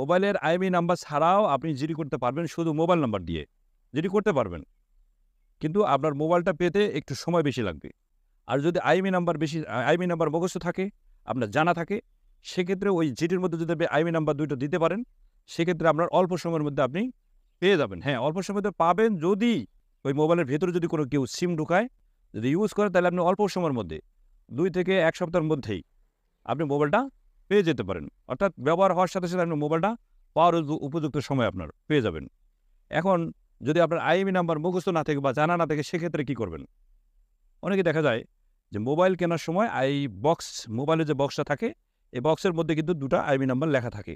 মোবাইলের IME number ছাড়াও আপনি জিডি করতে পারবেন শুধু মোবাইল নাম্বার দিয়ে জিডি করতে পারবেন কিন্তু আপনার মোবাইলটা পেতে একটু সময় বেশি লাগবে আর যদি আইএমই নাম্বার বেশি আইএমই নাম্বার মুখস্থ থাকে আপনার জানা থাকে সেক্ষেত্রে ওই জিডির মধ্যে যদি আইএমই নাম্বার দুটো দিতে পারেন সেক্ষেত্রে আপনার অল্প সময়ের মধ্যে আপনি পেয়ে যাবেন হ্যাঁ অল্প সময়ের মধ্যে পাবেন যদি ওই মোবাইলের ভেতরে যদি কোনো কেউ সিম ঢুকায় যদি ইউজ করে তাহলে আপনি অল্প সময়ের মধ্যে দুই থেকে এক সপ্তাহের মধ্যেই আপনি মোবাইলটা পেয়ে যেতে পারেন অর্থাৎ ব্যবহার হওয়ার সাথে সাথে আপনার মোবাইলটা পাওয়ার উপযুক্ত সময় আপনার পেয়ে যাবেন এখন যদি আপনার আইএমই নাম্বার e মুখস্থ না থাকে বা জানা না থাকে সেক্ষেত্রে কী করবেন অনেকে দেখা যায় যে মোবাইল কেনার সময় আই বক্স মোবাইলে যে বক্সটা থাকে এই বক্সের মধ্যে কিন্তু দুটা আইবি নাম্বার e লেখা থাকে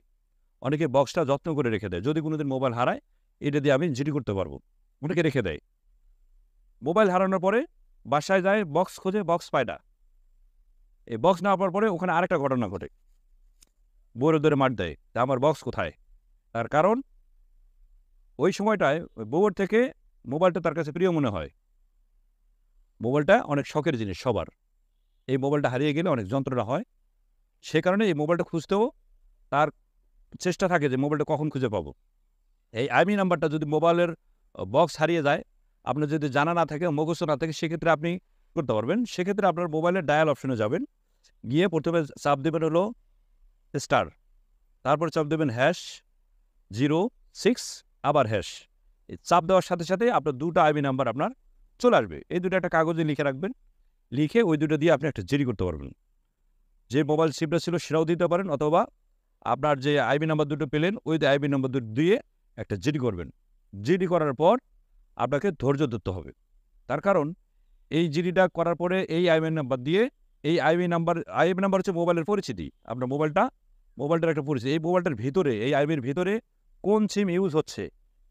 অনেকে বক্সটা যত্ন করে রেখে দেয় যদি কোনোদিন মোবাইল হারায় এটা দিয়ে আমি জিডি করতে পারবো অনেকে রেখে দেয় মোবাইল হারানোর পরে বাসায় যায় বক্স খোঁজে বক্স পায় না এই বক্স না পাওয়ার পরে ওখানে আরেকটা ঘটনা ঘটে বোরে ধরে মার দেয় তা আমার বক্স কোথায় তার কারণ ওই সময়টায় বউয়ের থেকে মোবাইলটা তার কাছে প্রিয় মনে হয় মোবাইলটা অনেক শখের জিনিস সবার এই মোবাইলটা হারিয়ে গেলে অনেক যন্ত্রণা হয় সে কারণে এই মোবাইলটা খুঁজতেও তার চেষ্টা থাকে যে মোবাইলটা কখন খুঁজে পাবো এই আইমি নাম্বারটা যদি মোবাইলের বক্স হারিয়ে যায় আপনার যদি জানা না থাকে মুখস্থ না থাকে সেক্ষেত্রে আপনি করতে পারবেন সেক্ষেত্রে আপনার মোবাইলের ডায়াল অপশনে যাবেন গিয়ে প্রথমে চাপ দেবেন হলো স্টার তারপর চাপ দেবেন হ্যাশ জিরো সিক্স আবার হ্যাশ চাপ দেওয়ার সাথে সাথে আপনার দুটো আইবি নাম্বার আপনার চলে আসবে এই দুটো একটা কাগজে লিখে রাখবেন লিখে ওই দুটো দিয়ে আপনি একটা জেরি করতে পারবেন যে মোবাইল সিমটা ছিল সেটাও দিতে পারেন অথবা আপনার যে আইবি নাম্বার দুটো পেলেন ওই আইবি নাম্বার দুটো দিয়ে একটা জিডি করবেন জিডি করার পর আপনাকে ধৈর্য ধরতে হবে তার কারণ এই জিডিটা করার পরে এই আইবি নাম্বার দিয়ে এই আইবি নাম্বার আইবি নাম্বার হচ্ছে মোবাইলের পরিচিতি আপনার মোবাইলটা মোবাইলটার একটা পরিচয় এই মোবাইলটার ভিতরে এই আইবির ভিতরে কোন সিম ইউজ হচ্ছে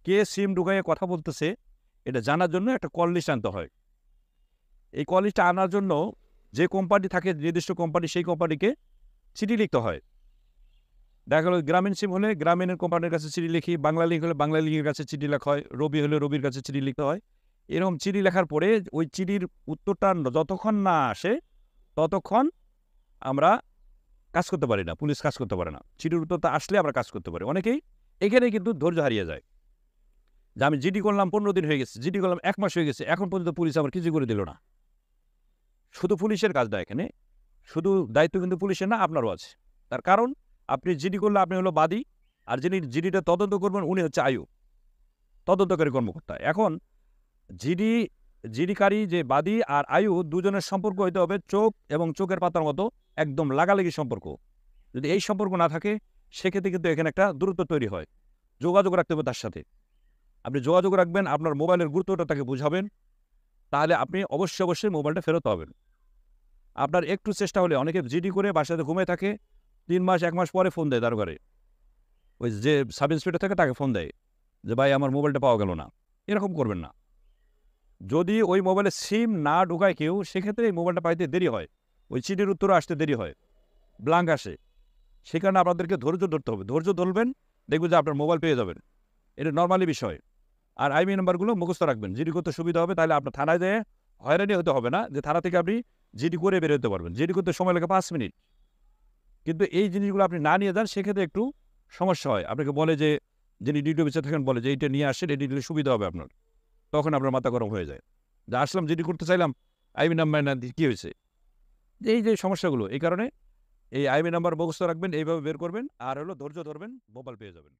কে সিম ঢুকাইয়ে কথা বলতেছে এটা জানার জন্য একটা কল লিস্ট আনতে হয় এই কল লিস্টটা আনার জন্য যে কোম্পানি থাকে নির্দিষ্ট কোম্পানি সেই কোম্পানিকে চিঠি লিখতে হয় দেখা গেল গ্রামীণ সিম হলে গ্রামীণের কোম্পানির কাছে চিঠি লিখি বাংলা লিঙ্ক হলে বাংলা লিঙ্কের কাছে চিঠি লেখা হয় রবি হলে রবির কাছে চিঠি লিখতে হয় এরকম চিঠি লেখার পরে ওই চিঠির উত্তরটা যতক্ষণ না আসে ততক্ষণ আমরা কাজ করতে পারি না পুলিশ কাজ করতে পারে না চিঠির তো আসলে আমরা কাজ করতে পারি অনেকেই এখানেই কিন্তু ধৈর্য হারিয়ে যায় যে আমি জিডি করলাম পনেরো দিন হয়ে গেছে জিডি করলাম এক মাস হয়ে গেছে এখন পর্যন্ত পুলিশ আমার কিছু করে দিল না শুধু পুলিশের কাজ না এখানে শুধু দায়িত্ব কিন্তু পুলিশের না আপনারও আছে তার কারণ আপনি জিডি করলে আপনি হলো বাদী আর যিনি জিডিটা তদন্ত করবেন উনি হচ্ছে আয়ু তদন্তকারী কর্মকর্তা এখন জিডি জিডিকারী যে বাদী আর আয়ু দুজনের সম্পর্ক হইতে হবে চোখ এবং চোখের পাতার মতো একদম লাগালাগি সম্পর্ক যদি এই সম্পর্ক না থাকে সেক্ষেত্রে কিন্তু এখানে একটা দূরত্ব তৈরি হয় যোগাযোগ রাখতে হবে তার সাথে আপনি যোগাযোগ রাখবেন আপনার মোবাইলের গুরুত্বটা তাকে বুঝাবেন তাহলে আপনি অবশ্যই অবশ্যই মোবাইলটা ফেরত পাবেন আপনার একটু চেষ্টা হলে অনেকে জিডি করে বাসাতে ঘুমে থাকে তিন মাস এক মাস পরে ফোন দেয় তার ঘরে ওই যে সাব ইন্সপেক্টর থাকে তাকে ফোন দেয় যে ভাই আমার মোবাইলটা পাওয়া গেল না এরকম করবেন না যদি ওই মোবাইলে সিম না ঢুকায় কেউ সেক্ষেত্রে এই মোবাইলটা পাইতে দেরি হয় ওই চিঠির উত্তর আসতে দেরি হয় ব্লাঙ্ক আসে সে কারণে আপনাদেরকে ধৈর্য ধরতে হবে ধৈর্য ধরবেন দেখবেন যে আপনার মোবাইল পেয়ে যাবেন এটা নর্মালি বিষয় আর আইমি নাম্বারগুলো মুখস্থ রাখবেন জিডি করতে সুবিধা হবে তাহলে আপনার থানায় যেয়ে হয়রানি হতে হবে না যে থানা থেকে আপনি জিডি করে বেরোতে পারবেন জিডি করতে সময় লাগে পাঁচ মিনিট কিন্তু এই জিনিসগুলো আপনি না নিয়ে যান সেক্ষেত্রে একটু সমস্যা হয় আপনাকে বলে যে যিনি ডিউটি অফিসার থাকেন বলে যে এইটা নিয়ে আসেন এটি নিলে সুবিধা হবে আপনার তখন আপনার মাথা গরম হয়ে যায় যা আসলাম যেটি করতে চাইলাম আইবি নাম্বার না কী হয়েছে এই যে সমস্যাগুলো এই কারণে এই আইবি নাম্বার বক্সটা রাখবেন এইভাবে বের করবেন আর হলো ধৈর্য ধরবেন বোপাল পেয়ে যাবেন